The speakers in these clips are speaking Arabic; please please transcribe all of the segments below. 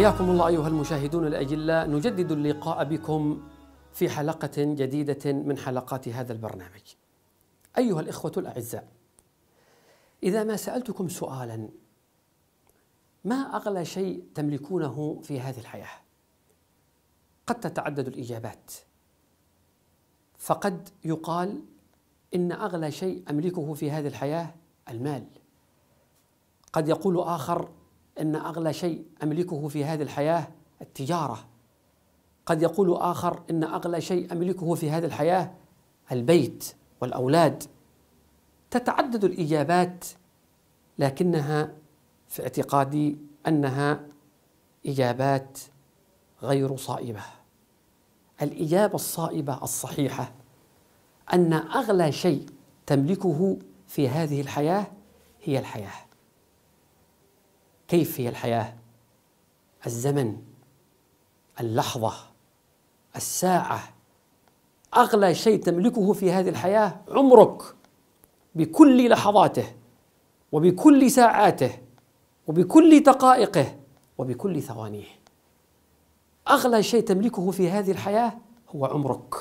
حياكم الله أيها المشاهدون الأجلاء نجدد اللقاء بكم في حلقة جديدة من حلقات هذا البرنامج أيها الإخوة الأعزاء إذا ما سألتكم سؤالا ما أغلى شيء تملكونه في هذه الحياة قد تتعدد الإجابات فقد يقال إن أغلى شيء أملكه في هذه الحياة المال قد يقول آخر ان اغلى شيء املكه في هذه الحياه التجاره قد يقول اخر ان اغلى شيء املكه في هذه الحياه البيت والاولاد تتعدد الاجابات لكنها في اعتقادي انها اجابات غير صائبه الاجابه الصائبه الصحيحه ان اغلى شيء تملكه في هذه الحياه هي الحياه كيف هي الحياه الزمن اللحظه الساعه اغلى شيء تملكه في هذه الحياه عمرك بكل لحظاته وبكل ساعاته وبكل دقائقه وبكل ثوانيه اغلى شيء تملكه في هذه الحياه هو عمرك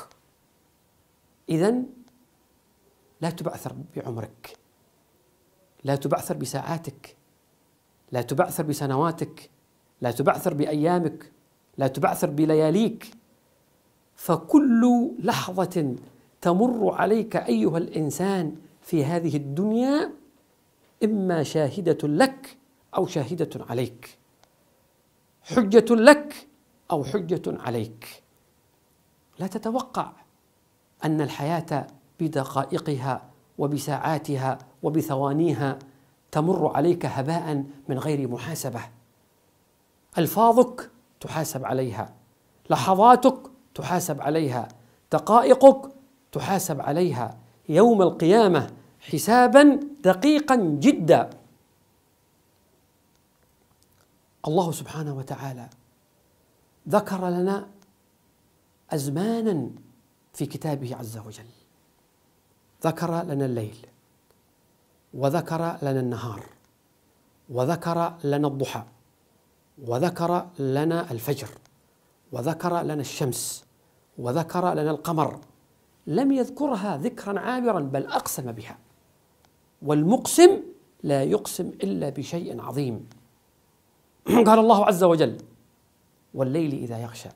اذا لا تبعثر بعمرك لا تبعثر بساعاتك لا تبعثر بسنواتك لا تبعثر بايامك لا تبعثر بلياليك فكل لحظه تمر عليك ايها الانسان في هذه الدنيا اما شاهده لك او شاهده عليك حجه لك او حجه عليك لا تتوقع ان الحياه بدقائقها وبساعاتها وبثوانيها تمر عليك هباء من غير محاسبه الفاظك تحاسب عليها لحظاتك تحاسب عليها دقائقك تحاسب عليها يوم القيامه حسابا دقيقا جدا الله سبحانه وتعالى ذكر لنا ازمانا في كتابه عز وجل ذكر لنا الليل وذكر لنا النهار وذكر لنا الضحى وذكر لنا الفجر وذكر لنا الشمس وذكر لنا القمر لم يذكرها ذكرا عابرا بل اقسم بها والمقسم لا يقسم الا بشيء عظيم قال الله عز وجل والليل اذا يغشى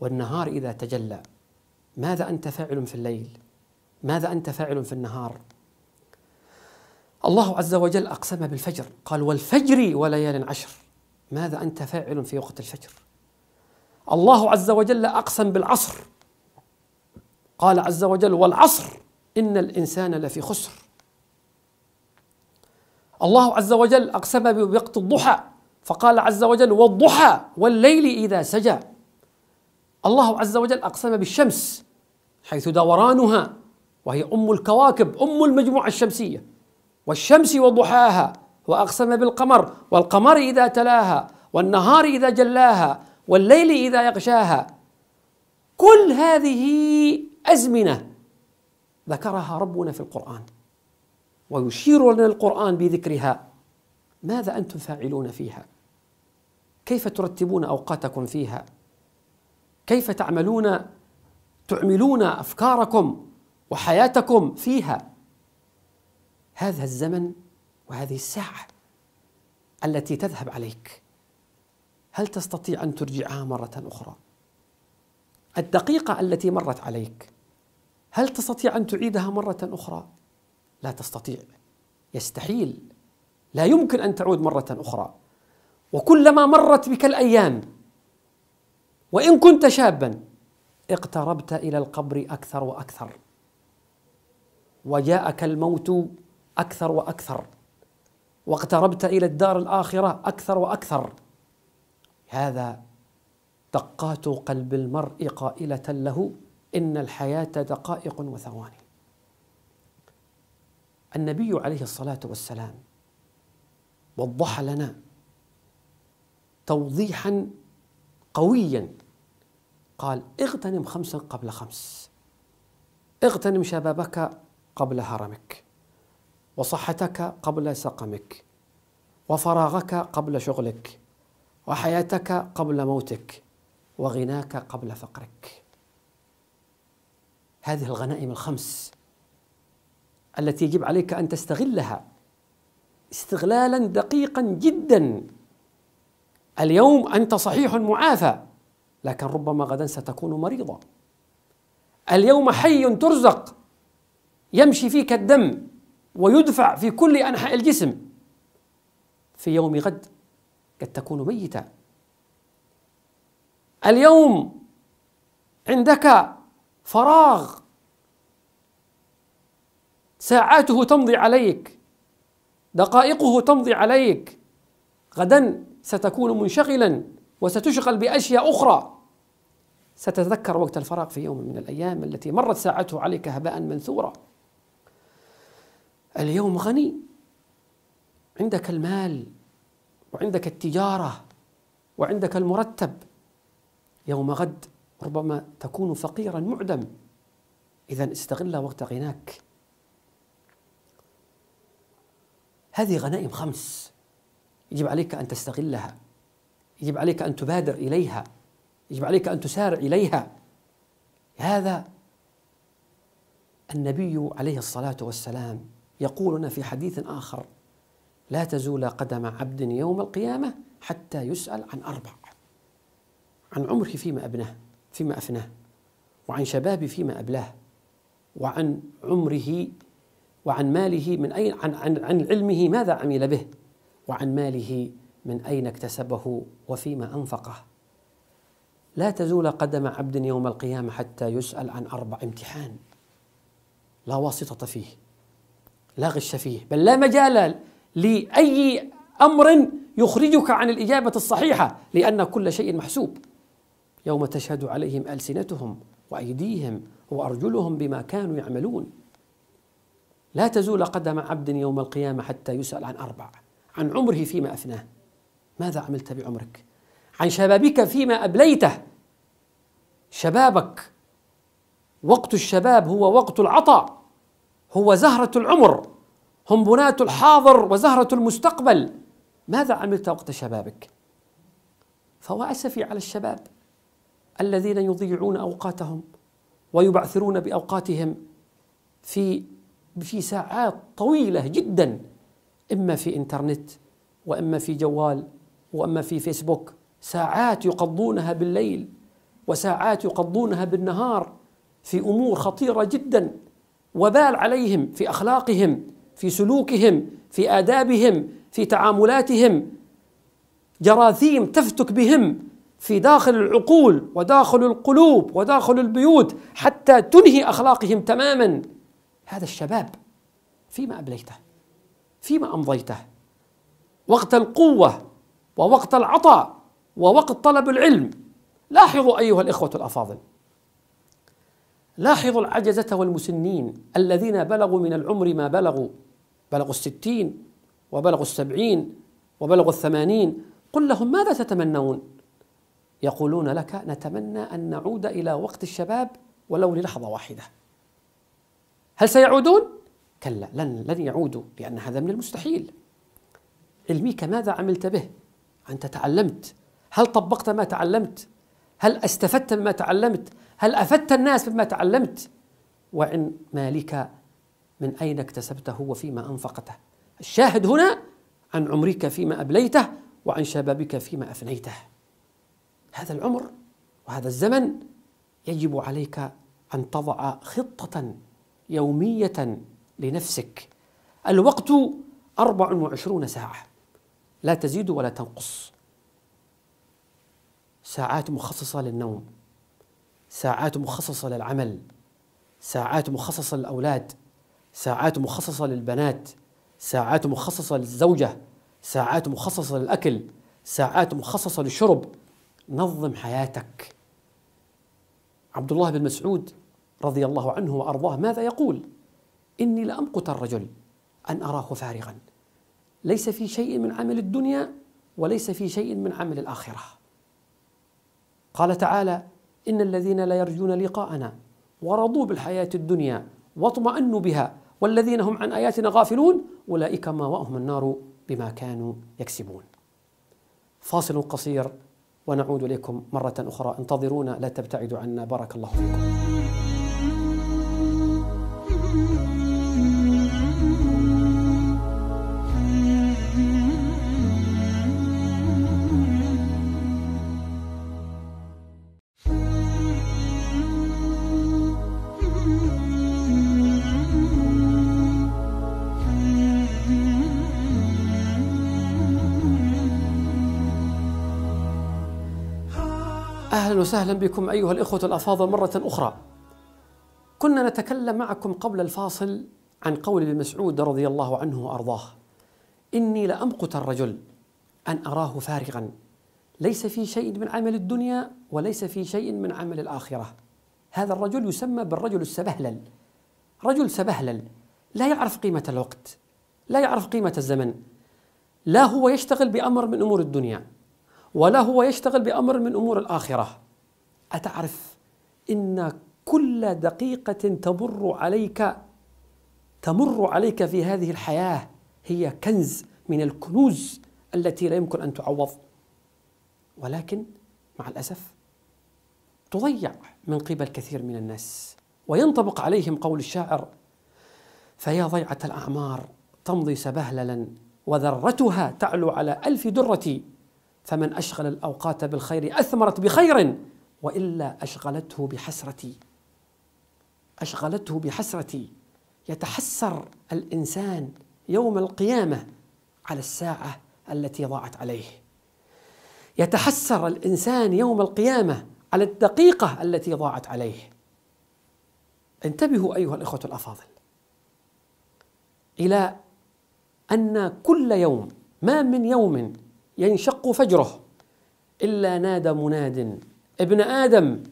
والنهار اذا تجلى ماذا انت فاعل في الليل ماذا انت فاعل في النهار الله عز وجل أقسم بالفجر قال والفجر وليال عشر ماذا أنت فاعل في وقت الفجر الله عز وجل أقسم بالعصر قال عز وجل والعصر إن الإنسان لفي خسر الله عز وجل أقسم بوقت الضحى فقال عز وجل والضحى والليل إذا سجى الله عز وجل أقسم بالشمس حيث دورانها وهي أم الكواكب أم المجموعة الشمسية والشمس وضحاها واقسم بالقمر والقمر اذا تلاها والنهار اذا جلاها والليل اذا يغشاها كل هذه ازمنه ذكرها ربنا في القران ويشير لنا القران بذكرها ماذا انتم فاعلون فيها كيف ترتبون اوقاتكم فيها كيف تعملون تعملون افكاركم وحياتكم فيها هذا الزمن وهذه الساعة التي تذهب عليك هل تستطيع أن ترجعها مرة أخرى؟ الدقيقة التي مرت عليك هل تستطيع أن تعيدها مرة أخرى؟ لا تستطيع يستحيل لا يمكن أن تعود مرة أخرى وكلما مرت بك الأيام وإن كنت شابا اقتربت إلى القبر أكثر وأكثر وجاءك الموت اكثر واكثر واقتربت الى الدار الاخره اكثر واكثر هذا دقات قلب المرء قائله له ان الحياه دقائق وثواني النبي عليه الصلاه والسلام وضح لنا توضيحا قويا قال اغتنم خمسا قبل خمس اغتنم شبابك قبل هرمك وصحتك قبل سقمك وفراغك قبل شغلك وحياتك قبل موتك وغناك قبل فقرك هذه الغنائم الخمس التي يجب عليك ان تستغلها استغلالا دقيقا جدا اليوم انت صحيح معافى لكن ربما غدا ستكون مريضا اليوم حي ترزق يمشي فيك الدم ويدفع في كل أنحاء الجسم في يوم غد قد تكون ميتا اليوم عندك فراغ ساعاته تمضي عليك دقائقه تمضي عليك غدا ستكون منشغلا وستشغل باشياء اخرى ستتذكر وقت الفراغ في يوم من الايام التي مرت ساعته عليك هباء منثورا اليوم غني عندك المال وعندك التجاره وعندك المرتب يوم غد ربما تكون فقيرا معدم اذا استغل وقت غناك هذه غنائم خمس يجب عليك ان تستغلها يجب عليك ان تبادر اليها يجب عليك ان تسارع اليها هذا النبي عليه الصلاه والسلام يقولنا في حديث آخر لا تزول قدم عبد يوم القيامة حتى يسأل عن أربع عن عمره فيما أبناه فيما أفناه وعن شبابه فيما أبلاه وعن عمره وعن ماله من أين عن, عن, عن علمه ماذا عمل به وعن ماله من أين اكتسبه وفيما أنفقه لا تزول قدم عبد يوم القيامة حتى يسأل عن أربع امتحان لا واسطة فيه لا غش فيه بل لا مجال لأي أمر يخرجك عن الإجابة الصحيحة لأن كل شيء محسوب يوم تشهد عليهم ألسنتهم وأيديهم وأرجلهم بما كانوا يعملون لا تزول قدم عبد يوم القيامة حتى يسأل عن أربع عن عمره فيما أفناه ماذا عملت بعمرك عن شبابك فيما أبليته شبابك وقت الشباب هو وقت العطاء هو زهرة العمر هم بناة الحاضر وزهرة المستقبل ماذا عملت وقت شبابك؟ فوأسفي على الشباب الذين يضيعون أوقاتهم ويبعثرون بأوقاتهم في في ساعات طويلة جدا إما في إنترنت وإما في جوال وإما في فيسبوك ساعات يقضونها بالليل وساعات يقضونها بالنهار في أمور خطيرة جدا وبال عليهم في اخلاقهم في سلوكهم في ادابهم في تعاملاتهم جراثيم تفتك بهم في داخل العقول وداخل القلوب وداخل البيوت حتى تنهي اخلاقهم تماما هذا الشباب فيما ابليته فيما امضيته وقت القوه ووقت العطاء ووقت طلب العلم لاحظوا ايها الاخوه الافاضل لاحظوا العجزة والمسنين الذين بلغوا من العمر ما بلغوا بلغوا الستين وبلغوا السبعين وبلغوا الثمانين قل لهم ماذا تتمنون يقولون لك نتمنى أن نعود إلى وقت الشباب ولو للحظة واحدة هل سيعودون؟ كلا لن لن يعودوا لأن هذا من المستحيل علميك ماذا عملت به؟ أنت تعلمت هل طبقت ما تعلمت؟ هل استفدت مما تعلمت؟ هل أفدت الناس بما تعلمت وعن مالك من أين اكتسبته وفيما أنفقته الشاهد هنا عن عمرك فيما أبليته وعن شبابك فيما أفنيته هذا العمر وهذا الزمن يجب عليك أن تضع خطة يومية لنفسك الوقت 24 ساعة لا تزيد ولا تنقص ساعات مخصصة للنوم ساعات مخصصة للعمل ساعات مخصصة للأولاد ساعات مخصصة للبنات ساعات مخصصة للزوجة ساعات مخصصة للأكل ساعات مخصصة للشرب نظم حياتك عبد الله بن مسعود رضي الله عنه وأرضاه ماذا يقول إني لأمقت الرجل أن أراه فارغا ليس في شيء من عمل الدنيا وليس في شيء من عمل الآخرة قال تعالى إن الذين لا يرجون لقاءنا ورضوا بالحياة الدنيا واطمأنوا بها والذين هم عن آياتنا غافلون أولئك ماواهم النار بما كانوا يكسبون فاصل قصير ونعود إليكم مرة أخرى انتظرونا لا تبتعدوا عنا بارك الله فيكم أهلا وسهلا بكم أيها الإخوة الأفاضل مرة أخرى كنا نتكلم معكم قبل الفاصل عن قول ابن مسعود رضي الله عنه وأرضاه إني لأمقت الرجل أن أراه فارغا ليس في شيء من عمل الدنيا وليس في شيء من عمل الآخرة هذا الرجل يسمى بالرجل السبهلل رجل سبهلل لا يعرف قيمة الوقت لا يعرف قيمة الزمن لا هو يشتغل بأمر من أمور الدنيا ولا هو يشتغل بأمر من أمور الآخرة أتعرف إن كل دقيقة تمر عليك تمر عليك في هذه الحياة هي كنز من الكنوز التي لا يمكن أن تعوض ولكن مع الأسف تضيع من قبل كثير من الناس وينطبق عليهم قول الشاعر فيا ضيعة الأعمار تمضي سبهللا وذرتها تعلو على ألف درة فمن أشغل الأوقات بالخير أثمرت بخير والا اشغلته بحسرتي اشغلته بحسرتي يتحسر الانسان يوم القيامه على الساعه التي ضاعت عليه يتحسر الانسان يوم القيامه على الدقيقه التي ضاعت عليه انتبهوا ايها الاخوه الافاضل الى ان كل يوم ما من يوم ينشق فجره الا نادى مناد ابن آدم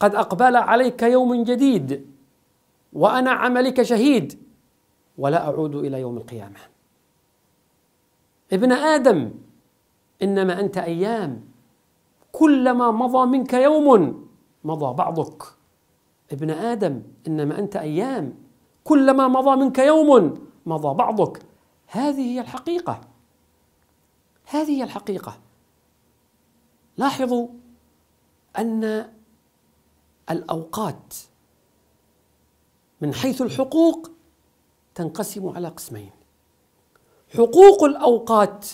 قد أقبل عليك يوم جديد وأنا عملك شهيد ولا أعود إلى يوم القيامة ابن آدم إنما أنت أيام كلما مضى منك يوم مضى بعضك ابن آدم إنما أنت أيام كلما مضى منك يوم مضى بعضك هذه هي الحقيقة هذه هي الحقيقة لاحظوا ان الاوقات من حيث الحقوق تنقسم على قسمين حقوق الاوقات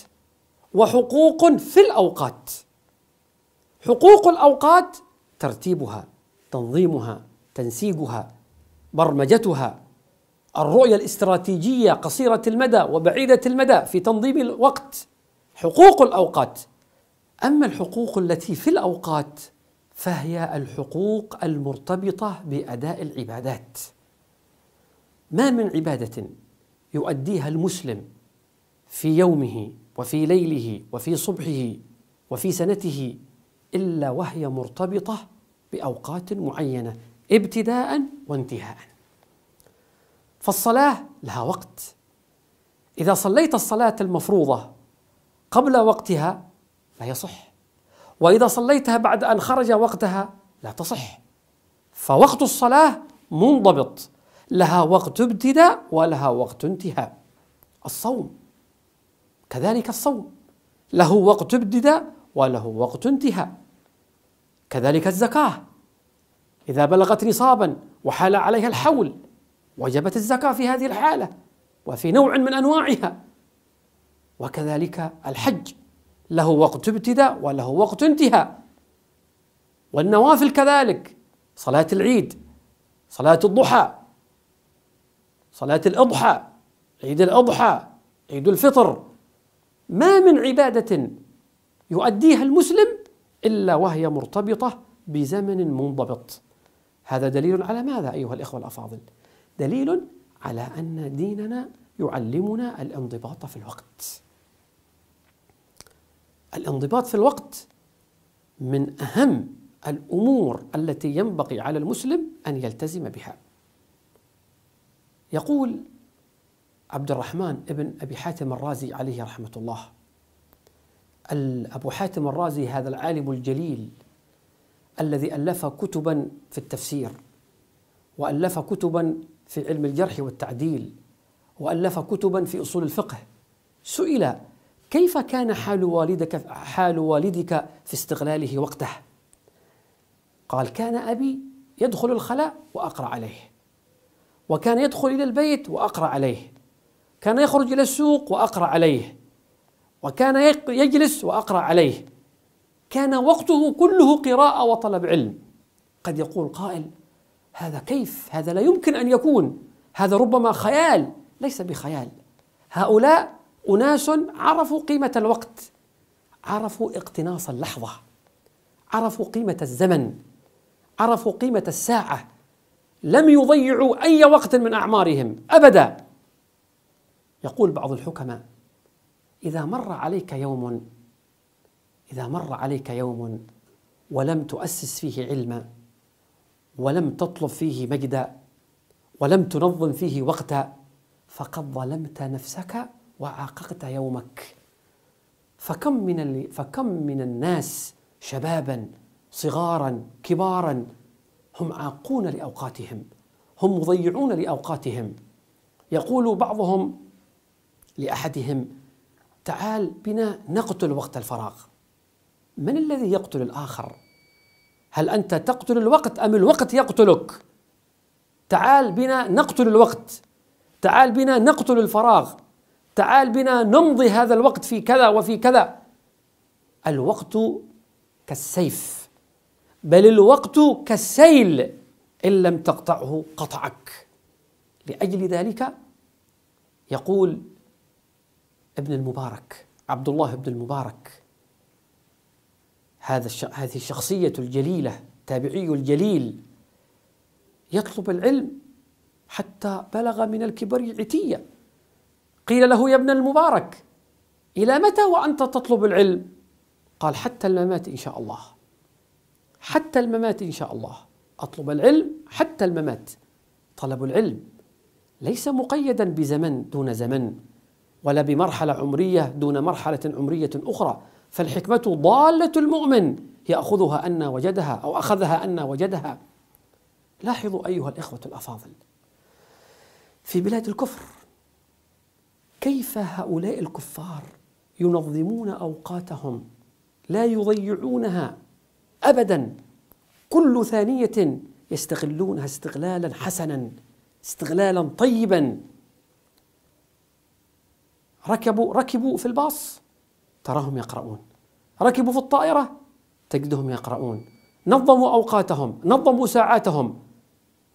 وحقوق في الاوقات حقوق الاوقات ترتيبها تنظيمها تنسيقها برمجتها الرؤيه الاستراتيجيه قصيره المدى وبعيده المدى في تنظيم الوقت حقوق الاوقات اما الحقوق التي في الاوقات فهي الحقوق المرتبطه باداء العبادات ما من عباده يؤديها المسلم في يومه وفي ليله وفي صبحه وفي سنته الا وهي مرتبطه باوقات معينه ابتداء وانتهاء فالصلاه لها وقت اذا صليت الصلاه المفروضه قبل وقتها لا يصح وإذا صليتها بعد أن خرج وقتها لا تصح فوقت الصلاة منضبط لها وقت ابتداء ولها وقت انتهاء الصوم كذلك الصوم له وقت ابتداء وله وقت انتهاء كذلك الزكاة إذا بلغت نصابا وحال عليها الحول وجبت الزكاة في هذه الحالة وفي نوع من أنواعها وكذلك الحج له وقت ابتداء وله وقت انتهاء والنوافل كذلك صلاة العيد صلاة الضحى صلاة الأضحى عيد الأضحى عيد الفطر ما من عبادة يؤديها المسلم إلا وهي مرتبطة بزمن منضبط هذا دليل على ماذا أيها الإخوة الأفاضل دليل على أن ديننا يعلمنا الانضباط في الوقت الانضباط في الوقت من اهم الامور التي ينبغي على المسلم ان يلتزم بها. يقول عبد الرحمن ابن ابي حاتم الرازي عليه رحمه الله ابو حاتم الرازي هذا العالم الجليل الذي الف كتبا في التفسير والف كتبا في علم الجرح والتعديل والف كتبا في اصول الفقه سئل كيف كان حال والدك حال والدك في استغلاله وقته؟ قال كان أبي يدخل الخلاء وأقرأ عليه وكان يدخل إلى البيت وأقرأ عليه كان يخرج إلى السوق وأقرأ عليه وكان يجلس وأقرأ عليه كان وقته كله قراءة وطلب علم قد يقول قائل هذا كيف هذا لا يمكن أن يكون هذا ربما خيال ليس بخيال هؤلاء أناس عرفوا قيمة الوقت عرفوا اقتناص اللحظة عرفوا قيمة الزمن عرفوا قيمة الساعة لم يضيعوا أي وقت من أعمارهم أبدا يقول بعض الحكماء إذا مر عليك يوم إذا مر عليك يوم ولم تؤسس فيه علما ولم تطلب فيه مجدا ولم تنظم فيه وقتا فقد ظلمت نفسك وعاققت يومك فكم من ال... فكم من الناس شبابا صغارا كبارا هم عاقون لاوقاتهم هم مضيعون لاوقاتهم يقول بعضهم لاحدهم تعال بنا نقتل وقت الفراغ من الذي يقتل الاخر هل انت تقتل الوقت ام الوقت يقتلك تعال بنا نقتل الوقت تعال بنا نقتل الفراغ تعال بنا نمضي هذا الوقت في كذا وفي كذا الوقت كالسيف بل الوقت كالسيل ان لم تقطعه قطعك لاجل ذلك يقول ابن المبارك عبد الله بن المبارك هذا هذه الشخصيه الجليله التابعي الجليل يطلب العلم حتى بلغ من الكبر عتيه قيل له يا ابن المبارك إلى متى وأنت تطلب العلم؟ قال حتى الممات إن شاء الله حتى الممات إن شاء الله أطلب العلم حتى الممات طلب العلم ليس مقيدا بزمن دون زمن ولا بمرحلة عمرية دون مرحلة عمرية أخرى فالحكمة ضالة المؤمن يأخذها أن وجدها أو أخذها أن وجدها لاحظوا أيها الإخوة الأفاضل في بلاد الكفر كيف هؤلاء الكفار ينظمون اوقاتهم لا يضيعونها ابدا كل ثانيه يستغلونها استغلالا حسنا استغلالا طيبا ركبوا ركبوا في الباص تراهم يقرؤون ركبوا في الطائره تجدهم يقرؤون نظموا اوقاتهم نظموا ساعاتهم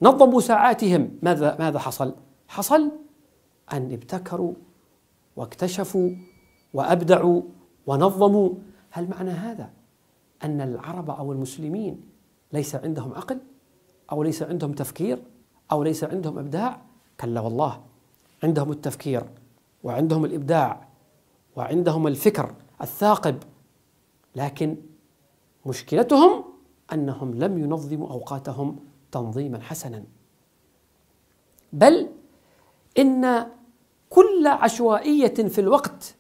نظموا ساعاتهم ماذا ماذا حصل حصل ان ابتكروا واكتشفوا وابدعوا ونظموا هل معنى هذا ان العرب او المسلمين ليس عندهم عقل او ليس عندهم تفكير او ليس عندهم ابداع كلا والله عندهم التفكير وعندهم الابداع وعندهم الفكر الثاقب لكن مشكلتهم انهم لم ينظموا اوقاتهم تنظيما حسنا بل ان كل عشوائية في الوقت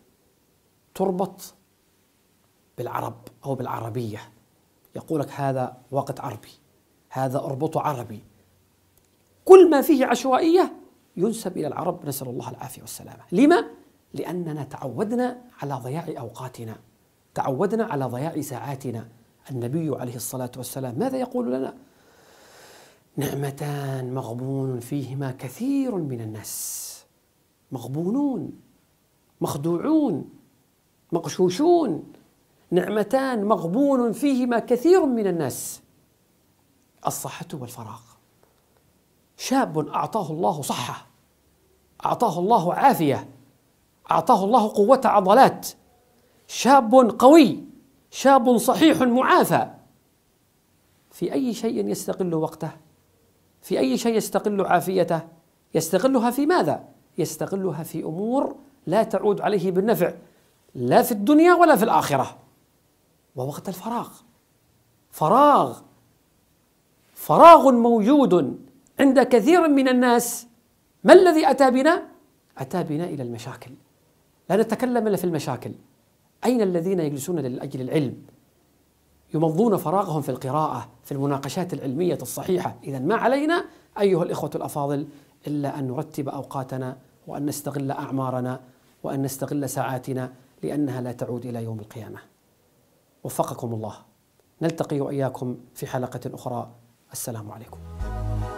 تربط بالعرب أو بالعربية يقول لك هذا وقت عربي هذا اربطه عربي كل ما فيه عشوائية ينسب إلى العرب نسأل الله العافية والسلامة لما؟ لأننا تعودنا على ضياع أوقاتنا تعودنا على ضياع ساعاتنا النبي عليه الصلاة والسلام ماذا يقول لنا؟ نعمتان مغبون فيهما كثير من الناس مغبونون مخدوعون مقشوشون نعمتان مغبون فيهما كثير من الناس الصحة والفراغ شاب أعطاه الله صحة أعطاه الله عافية أعطاه الله قوة عضلات شاب قوي شاب صحيح معافى في أي شيء يستقل وقته في أي شيء يستقل عافيته يستغلها في ماذا؟ يستغلها في امور لا تعود عليه بالنفع لا في الدنيا ولا في الاخره ووقت الفراغ فراغ فراغ موجود عند كثير من الناس ما الذي اتى بنا اتى بنا الى المشاكل لا نتكلم الا في المشاكل اين الذين يجلسون لاجل العلم يمضون فراغهم في القراءه في المناقشات العلميه الصحيحه اذا ما علينا ايها الاخوه الافاضل إلا أن نرتب أوقاتنا وأن نستغل أعمارنا وأن نستغل ساعاتنا لأنها لا تعود إلى يوم القيامة وفقكم الله نلتقي وإياكم في حلقة أخرى السلام عليكم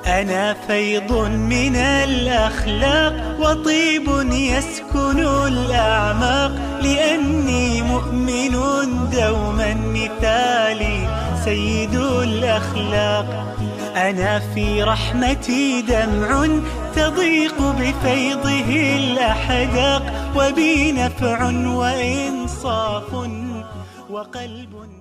أنا فيض من الأخلاق وطيب يسكن الأعماق لأني مؤمن دوما مثالي سيد الأخلاق أنا في رحمتي دمع تضيق بفيضه الأحداق وبي نفع وإنصاف وقلب